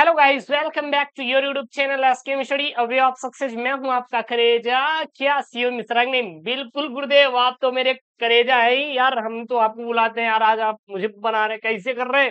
Hello guys welcome back to your YouTube channel S K Mishri अभी आप success मैं हूं आपका करेजा क्या सीओ मिश्रा ने बिल्कुल गुरुदेव आप तो मेरे करेजा है ही यार हम तो आपको बुलाते हैं यार आज आप मुझे बना रहे कैसे कर रहे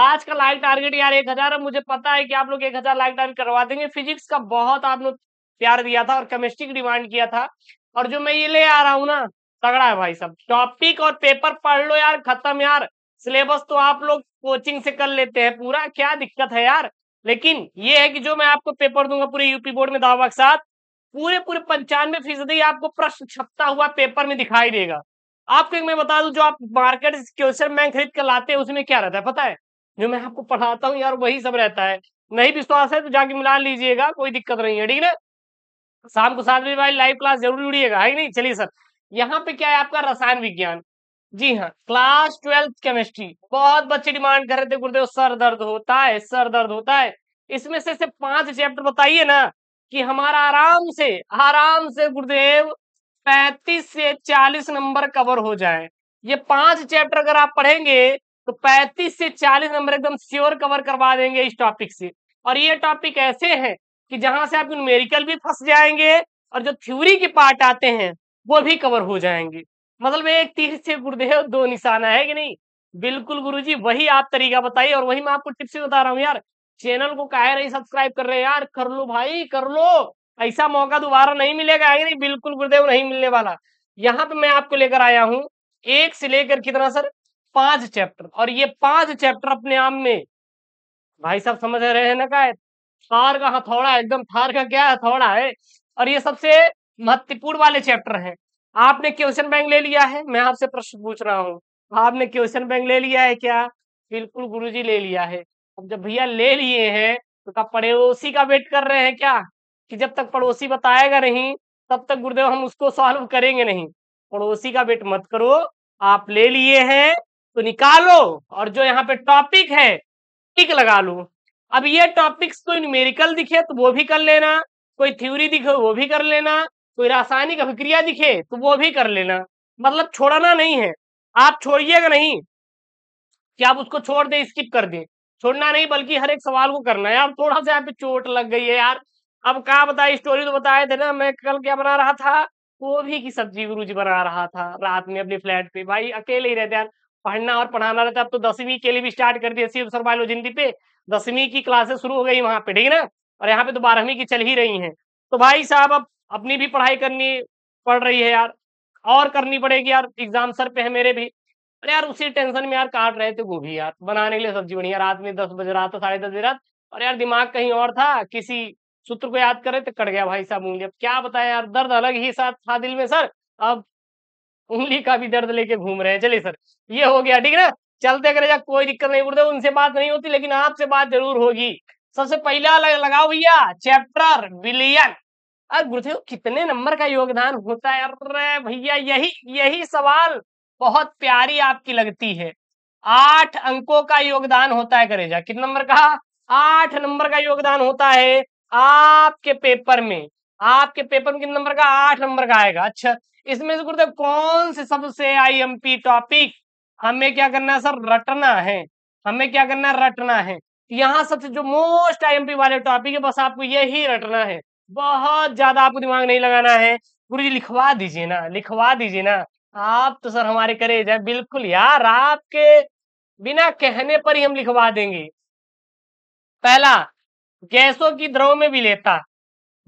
आज का लाइव टारगेट यार एक हजार मुझे पता है कि आप लोग एक हजार लाइव टारगेट करवा देंगे फिजिक्स का बहुत आप लोग प्यार दिया था और केमिस्ट्री की डिमांड किया था और जो मैं ये ले आ रहा हूँ ना तगड़ा है भाई सब टॉपिक और पेपर पढ़ लो यार खत्म यार सिलेबस तो आप लोग कोचिंग से कर लेते हैं पूरा क्या दिक्कत है यार लेकिन ये है कि जो मैं आपको पेपर दूंगा पूरे यूपी बोर्ड में दावा के साथ पूरे पूरे पंचानवे फीसदी आपको प्रश्न छपता हुआ पेपर में दिखाई देगा आपको एक मैं बता दू जो आप मार्केट क्वेश्चन बैंक खरीद कर लाते हैं उसमें क्या रहता है पता है जो मैं आपको पढ़ाता हूँ यार वही सब रहता है नहीं विश्वास है तो जाके मिला लीजिएगा कोई दिक्कत नहीं है ठीक है शाम को सात बजे भाई लाइव क्लास जरूर जुड़िएगा है नहीं चलिए सर यहाँ पे क्या है आपका रसायन विज्ञान जी हाँ क्लास ट्वेल्थ केमिस्ट्री बहुत बच्चे डिमांड कर रहे थे गुरुदेव सर दर्द होता है सर दर्द होता है इसमें से सिर्फ पांच चैप्टर बताइए ना कि हमारा आराम से आराम से गुरुदेव पैंतीस से चालीस नंबर कवर हो जाए ये पांच चैप्टर अगर आप पढ़ेंगे तो पैंतीस से चालीस नंबर एकदम श्योर कवर करवा देंगे इस टॉपिक से और ये टॉपिक ऐसे है कि जहां से आप न्यूमेरिकल भी फंस जाएंगे और जो थ्योरी के पार्ट आते हैं वो भी कवर हो जाएंगे मतलब एक तीर से गुरुदेव दो निशाना है कि नहीं बिल्कुल गुरुजी वही आप तरीका बताइए और वही मैं आपको टिप्स बता रहा हूँ यार चैनल को काहे नहीं सब्सक्राइब कर रहे हैं यार कर लो भाई कर लो ऐसा मौका दोबारा नहीं मिलेगा आगे नहीं बिल्कुल गुरुदेव नहीं मिलने वाला यहाँ पे मैं आपको लेकर आया हूँ एक से लेकर कितना सर पांच चैप्टर और ये पांच चैप्टर अपने आप में भाई साहब समझ रहे हैं ना का है? थार का हथौड़ा हाँ, एकदम थार का क्या हथौड़ा है और ये सबसे महत्वपूर्ण वाले चैप्टर हैं आपने क्वेश्चन बैंक ले लिया है मैं आपसे प्रश्न पूछ रहा हूँ आपने क्वेश्चन बैंक ले लिया है क्या बिल्कुल गुरुजी ले लिया है अब जब भैया ले लिए हैं तो क्या पड़ोसी का वेट कर रहे हैं क्या कि जब तक पड़ोसी बताएगा नहीं तब तक गुरुदेव हम उसको सॉल्व करेंगे नहीं पड़ोसी का वेट मत करो आप ले लिए हैं तो निकालो और जो यहाँ पे टॉपिक है टिक लगा लो अब ये टॉपिक्स कोई न्यूमेरिकल दिखे तो वो भी कर लेना कोई थ्योरी दिखे वो भी कर लेना कोई तो रासायनिक अभिक्रिया दिखे तो वो भी कर लेना मतलब छोड़ना नहीं है आप छोड़िएगा नहीं कि आप उसको छोड़ दे स्किप कर दें छोड़ना नहीं बल्कि हर एक सवाल को करना है यार थोड़ा सा यहाँ पे चोट लग गई है यार अब कहा बताए स्टोरी तो बताए थे ना मैं कल क्या बना रहा था गोभी की सब्जी गुरु जी बना रहा था रात में अपने फ्लैट पे भाई अकेले ही रहते यार पढ़ना और पढ़ाना रहता अब तो दसवीं के लिए भी स्टार्ट कर दिया सिर्फ सर्वाइलोज हिंदी पे दसवीं की क्लासेस शुरू हो गई वहां पे ठीक है ना और यहाँ पे तो बारहवीं की चल ही रही हैं तो भाई साहब अब अपनी भी पढ़ाई करनी पड़ रही है यार और करनी पड़ेगी यार एग्जाम सर पे है मेरे भी अरे यार उसी टेंशन में यार काट रहे थे गोभी यार बनाने के लिए सब्जी बनी यार रात में दस बज रहा था साढ़े दस बजे रात और यार दिमाग कहीं और था किसी सूत्र को याद करे तो कट गया भाई साहब उंगली अब क्या बताया यार दर्द अलग ही साथ था दिल में सर अब उंगली का भी दर्द लेके घूम रहे हैं चलिए सर ये हो गया ठीक है ना चलते करे जा कोई दिक्कत नहीं उड़ते उनसे बात नहीं होती लेकिन आपसे बात जरूर होगी सबसे पहला लगाओ भैया चैप्टर बिलियन अब गुरुदेव कितने नंबर का योगदान होता है अरे भैया यही यही सवाल बहुत प्यारी आपकी लगती है आठ अंकों का योगदान होता है करेजा कितने नंबर का आठ नंबर का योगदान होता है आपके पेपर में आपके पेपर में कितने नंबर का आठ नंबर का आएगा अच्छा इसमें से गुरुदेव कौन से सबसे आईएमपी टॉपिक हमें क्या करना है सर रटना है हमें क्या करना है रटना है यहाँ सबसे जो मोस्ट आईएमपी वाले टॉपिक है बस आपको यही रटना है बहुत ज्यादा आपको दिमाग नहीं लगाना है गुरु जी लिखवा दीजिए ना लिखवा दीजिए ना आप तो सर हमारे करे जाए बिल्कुल यार आपके बिना कहने पर ही हम लिखवा देंगे पहला गैसों की द्रव में विलेता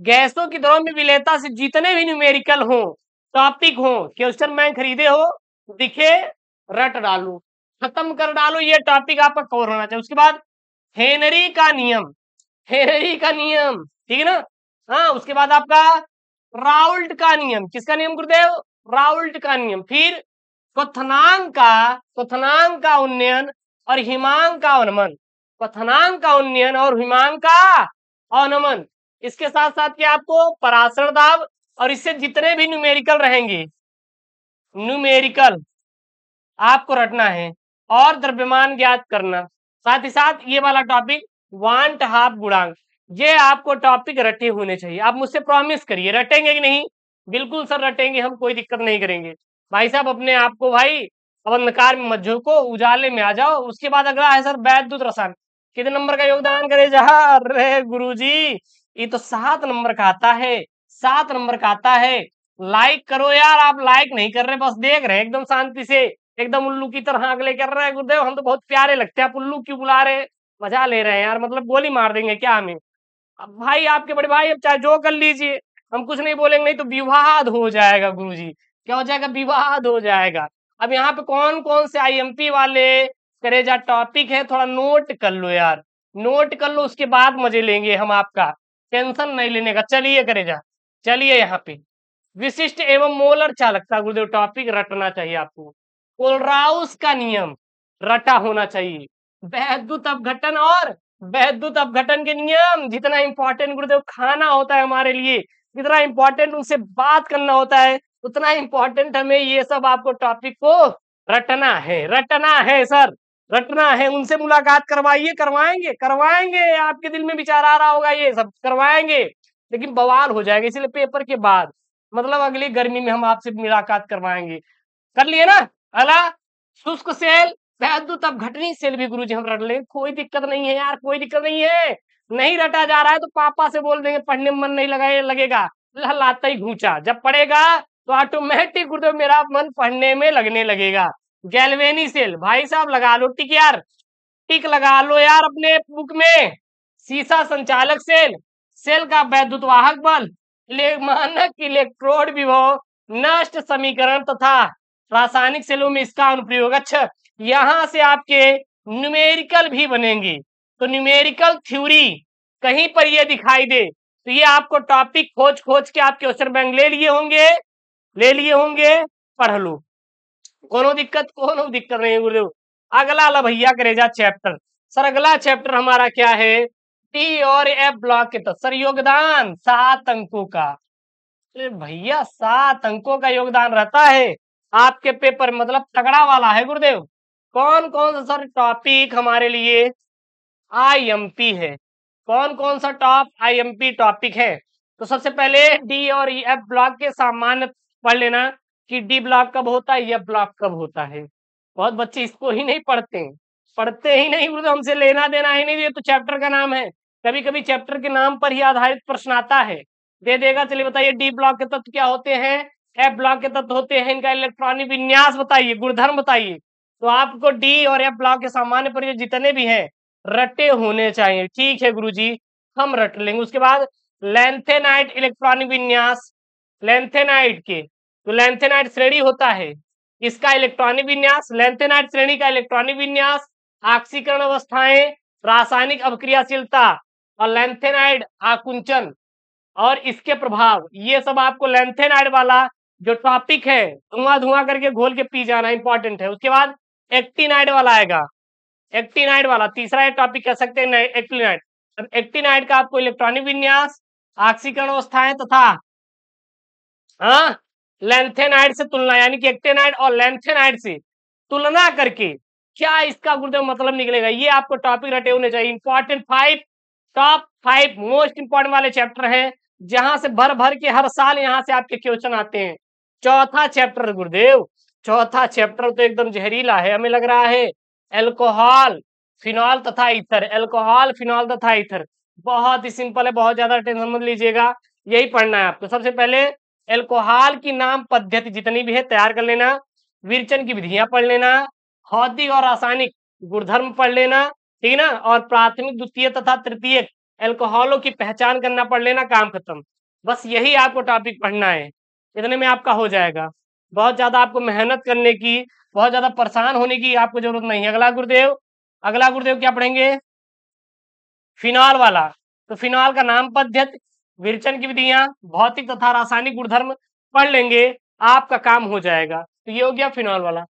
गैसों की द्रव में विलेता से जितने भी न्यूमेरिकल हो टॉपिक हो क्वेश्चन बैंक खरीदे हो दिखे रट डालो खत्म कर डालो ये टॉपिक आपका कवर होना चाहिए उसके बाद हेनरी का नियम हेनरी का नियम ठीक है ना हाँ उसके बाद आपका राउल्ट का नियम किसका नियम गुरुदेव राउल्ट का नियम फिर कथनांग का क्वनांग का उन्नयन और हिमांग का अनुमन क्वनांग का उन्नयन और हिमांग का अनुमन इसके साथ साथ क्या आपको पराशर दाब और इससे जितने भी न्यूमेरिकल रहेंगे न्यूमेरिकल आपको रटना है और द्रव्यमान ज्ञात करना साथ ही साथ ये वाला टॉपिक वन हाफ गुणांक ये आपको टॉपिक रटे होने चाहिए आप मुझसे प्रॉमिस करिए रटेंगे कि नहीं बिल्कुल सर रटेंगे हम कोई दिक्कत नहीं करेंगे भाई साहब अपने आप को भाई अब अंधकार में मज्जो को उजाले में आ जाओ उसके बाद अगला है सर बैदूत रसायन कितने नंबर का योगदान करे जहा अरे गुरु जी ये तो सात नंबर का आता है सात नंबर का आता है लाइक करो यार आप लाइक नहीं कर रहे बस देख रहे एकदम शांति से एकदम उल्लू की तरह अगले कर रहे हैं गुरुदेव हम तो बहुत प्यारे लगते हैं आप उल्लू क्यों बुला रहे मजा ले रहे हैं यार मतलब गोली मार देंगे क्या हमें अब भाई आपके बड़े भाई अब चाहे जो कर लीजिए हम कुछ नहीं बोलेंगे नहीं तो विवाद हो जाएगा गुरु जी क्या हो जाएगा विवाद हो जाएगा अब यहाँ पे कौन कौन से आईएमपी वाले करे जा टॉपिक है थोड़ा नोट कर लो यार नोट कर लो उसके बाद मजे लेंगे हम आपका टेंशन नहीं लेने का चलिए करे जा चलिए यहाँ पे विशिष्ट एवं मोलर चालकता गुरुदेव टॉपिक रटना चाहिए आपको कोलराउस का नियम रटा होना चाहिए वैद्युत अवघटन और वैद्युत अपघटन के नियम जितना इंपॉर्टेंट गुरुदेव खाना होता है हमारे लिए जितना इंपॉर्टेंट उनसे बात करना होता है उतना इंपॉर्टेंट हमें ये सब आपको टॉपिक को रटना है रटना है सर रटना है उनसे मुलाकात करवाइए करवाएंगे करवाएंगे आपके दिल में विचार आ रहा होगा ये सब करवाएंगे लेकिन बवाल हो जाएगा इसलिए पेपर के बाद मतलब अगली गर्मी में हम आपसे मुलाकात करवाएंगे कर लिए ना अला शुष्क सेल शायद तब घटनी सेल भी गुरु जी हम रट लेंगे कोई दिक्कत नहीं है यार कोई दिक्कत नहीं है नहीं रटा जा रहा है तो पापा से बोल देंगे पढ़ने में मन नहीं लगा लगेगा लहलाता ही घूचा जब पढ़ेगा तो ऑटोमेटिक गुरुदेव मेरा मन पढ़ने में लगने लगेगा गैलवेनी सेल भाई साहब लगा लो टिक यार टिक लगा लो यार अपने बुक में सीसा संचालक सेल सेल का वैद्युतवाहक बल मानक इलेक्ट्रोड विभव नष्ट समीकरण तथा रासायनिक सेलों में इसका अनुप्रयोग अच्छा यहां से आपके न्यूमेरिकल भी बनेंगे तो न्यूमेरिकल थ्योरी कहीं पर ये दिखाई दे तो ये आपको टॉपिक खोज खोज के आप क्वेश्चन बैंक ले लिए होंगे ले लिए होंगे पढ़ लो कोनो दिक्कत कोनो दिक्कत नहीं गुरुदेव अगला लभैया करेजा चैप्टर सर अगला चैप्टर हमारा क्या है टी और एफ ब्लॉक के तहत तो सर योगदान सात अंकों का भैया सात अंकों का योगदान रहता है आपके पेपर मतलब तगड़ा वाला है गुरुदेव कौन कौन सा टॉपिक हमारे लिए आईएमपी है कौन कौन सा टॉप आईएमपी टॉपिक है तो सबसे पहले डी और ई एफ ब्लॉक के सामान्य पढ़ लेना कि डी ब्लॉक कब होता है एफ e, ब्लॉक कब होता है बहुत बच्चे इसको ही नहीं पढ़ते पढ़ते ही नहीं बोलते हमसे लेना देना ही नहीं ये तो चैप्टर का नाम है कभी कभी चैप्टर के नाम पर ही आधारित प्रश्न आता है दे देगा चलिए बताइए डी ब्लॉक के तत्व क्या होते हैं एफ ब्लॉक के तत्व होते हैं इनका इलेक्ट्रॉनिक विन्यास बताइए गुणधर्म बताइए तो आपको डी और एफ ब्लॉक के सामान्य पर जितने भी हैं रटे होने चाहिए ठीक है गुरुजी हम रट लेंगे उसके बाद लेंथेनाइट इलेक्ट्रॉनिक विन्यास लेंथेनाइट के तो लेंथेनाइट श्रेणी होता है इसका इलेक्ट्रॉनिक विन्यास लेंथेनाइट श्रेणी का इलेक्ट्रॉनिक विन्यास ऑक्सीकरण अवस्थाएं रासायनिक अवक्रियाशीलता और लेंथेनाइड आकुंचन और इसके प्रभाव ये सब आपको लेंथेनाइड वाला जो टॉपिक है धुआं धुआं करके घोल के पी जाना इंपॉर्टेंट है उसके बाद एक्टिनाइड वाला आएगा एक्टिनाइड वाला तीसरा एक टॉपिक कह सकते हैं एक्टिनाइड अब एक्टिनाइड का आपको इलेक्ट्रॉनिक विन्यास ऑक्सीकरण अवस्थाएं तथा हाँ लेंथेनाइड से तुलना यानी कि एक्टेनाइड और लेंथेनाइड से तुलना करके क्या इसका गुरुदेव मतलब निकलेगा ये आपको टॉपिक रटे होने चाहिए important five top five most important वाले चैप्टर हैं जहां से भर भर के हर साल यहां से आपके क्वेश्चन आते हैं चौथा चैप्टर गुरुदेव चौथा चैप्टर तो एकदम जहरीला है हमें लग रहा है एल्कोहल फिनॉल तथा इथर एल्कोहल फिनॉल तथा इथर बहुत ही सिंपल है बहुत ज्यादा टेंशन मत लीजिएगा यही पढ़ना है आपको सबसे पहले एल्कोहल की नाम पद्धति जितनी भी है तैयार कर लेना विरचन की विधियां पढ़ लेना हौदिक और रासायनिक गुणधर्म पढ़ लेना ठीक है ना और प्राथमिक द्वितीय तथा तृतीय एल्कोहलों की पहचान करना पढ़ लेना काम खत्म बस यही आपको टॉपिक पढ़ना है इतने में आपका हो जाएगा बहुत ज्यादा आपको मेहनत करने की बहुत ज्यादा परेशान होने की आपको जरूरत नहीं है अगला गुरुदेव अगला गुरुदेव क्या पढ़ेंगे फिनॉल वाला तो फिनॉल का नाम पद्धत विरचन की विधियां भौतिक तथा रासायनिक गुणधर्म पढ़ लेंगे आपका काम हो जाएगा तो ये हो गया फिनॉल वाला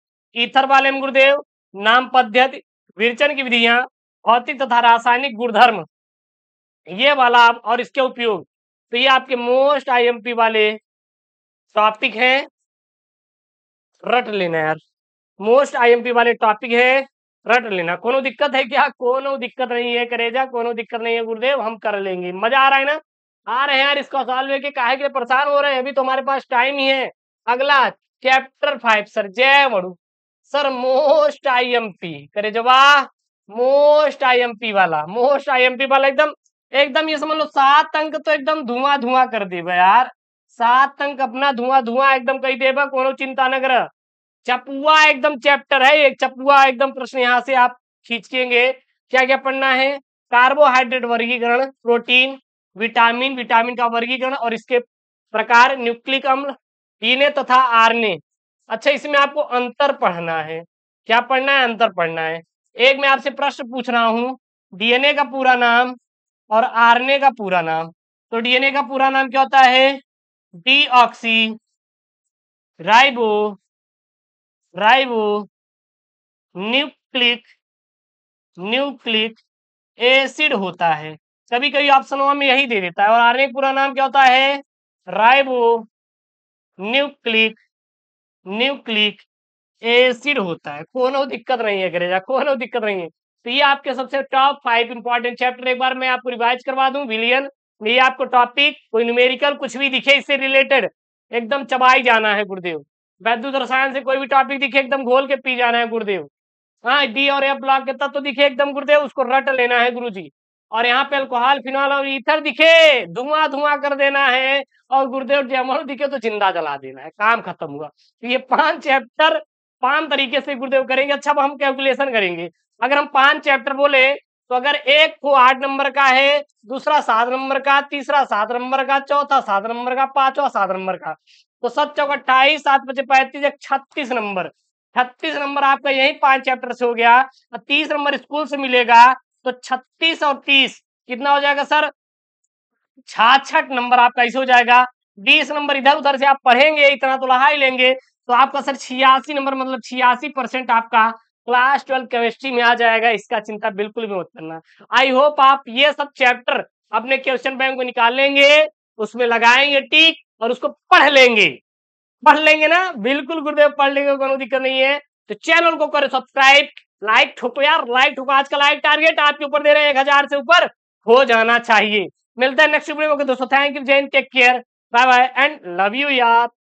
ईथर वाले में गुरुदेव नाम पद्धत विरचन की विधियां भौतिक तथा रासायनिक गुणधर्म ये वाला आप और इसके उपयोग तो ये आपके मोस्ट आईएमपी वाले टॉपिक हैं रट लेना यार मोस्ट आईएमपी वाले टॉपिक है रट लेना कोनो दिक्कत है क्या कोनो दिक्कत नहीं है करेजा कोनो दिक्कत नहीं है गुरुदेव हम कर लेंगे मजा आ रहा है ना आ रहे हैं यार इसको सॉल्व कि काहे के परेशान हो रहे हैं अभी तो हमारे पास टाइम ही है अगला चैप्टर फाइव सर जय मड़ू सर मोस्ट आईएमपी करे जवा मोस्ट आईएमपी वाला मोस्ट आईएमपी वाला एकदम एकदम ये समझ लो सात अंक तो एकदम धुआं धुआं कर देगा यार सात अंक अपना धुआं धुआं एकदम कही दे चिंता न कर चपुआ एकदम चैप्टर है एक चपुआ एकदम प्रश्न यहाँ से आप खींचेंगे क्या क्या पढ़ना है कार्बोहाइड्रेट वर्गीकरण प्रोटीन विटामिन विटामिन का वर्गीकरण और इसके प्रकार न्यूक्लिक अम्ल डीएनए तथा आरएनए अच्छा इसमें आपको अंतर पढ़ना है क्या पढ़ना है अंतर पढ़ना है एक मैं आपसे प्रश्न पूछ रहा हूँ डीएनए का पूरा नाम और आरएनए का पूरा नाम तो डीएनए का पूरा नाम क्या होता है oxy ribo ribo nucleic nucleic acid होता है कभी कभी ऑप्शन वन में यही दे देता है और आरएनए पूरा नाम क्या होता है राइबो न्यूक्लिक न्यूक्लिक एसिड होता है कोनो दिक्कत नहीं है करेजा कोनो दिक्कत नहीं है तो ये आपके सबसे टॉप फाइव इंपॉर्टेंट चैप्टर एक बार मैं आपको रिवाइज करवा दूं विलियन ये आपको टॉपिक कोई न्यूमेरिकल कुछ भी दिखे इससे रिलेटेड एकदम चबाई जाना है गुरुदेव वैद्युत रसायन से कोई भी टॉपिक दिखे एकदम घोल के पी जाना है गुरुदेव हाँ डी और एफ ब्लॉक के तत्व तो दिखे एकदम गुरुदेव उसको रट लेना है गुरु जी और यहाँ पे अल्कोहल फिनॉल और इथर दिखे धुआं धुआं कर देना है और गुरुदेव जयमल दिखे तो जिंदा जला देना है काम खत्म हुआ तो ये पांच चैप्टर पांच तरीके से गुरुदेव करेंगे अच्छा हम कैलकुलेशन करेंगे अगर हम पांच चैप्टर बोले तो अगर एक को आठ नंबर का है दूसरा सात नंबर का तीसरा सात नंबर का चौथा सात नंबर का पांचवा सात नंबर का तो सत चौक अट्ठाईस सात बजे पैंतीस एक छत्तीस नंबर छत्तीस नंबर आपका यही पांच चैप्टर से हो गया और तीस नंबर स्कूल से मिलेगा तो छत्तीस और तीस कितना हो जाएगा सर छाछठ नंबर आपका ऐसे हो जाएगा बीस नंबर इधर उधर से आप पढ़ेंगे इतना तो लहा ही लेंगे तो आपका सर छियासी नंबर मतलब छियासी परसेंट आपका क्लास ट्वेल्व केमिस्ट्री में आ जाएगा इसका चिंता बिल्कुल भी मत करना आई होप आप ये सब चैप्टर अपने क्वेश्चन बैंक को निकालेंगे उसमें लगाएंगे टिक और उसको पढ़ लेंगे पढ़ लेंगे ना बिल्कुल गुरुदेव पढ़ लेंगे कोई दिक्कत नहीं है तो चैनल को करो सब्सक्राइब लाइक ठोको यार लाइक ठोको आज का लाइक टारगेट आपके ऊपर दे रहे हैं एक हजार से ऊपर हो जाना चाहिए मिलता है नेक्स्ट वीडियो में दोस्तों थैंक यू जैन take care bye bye and love you यार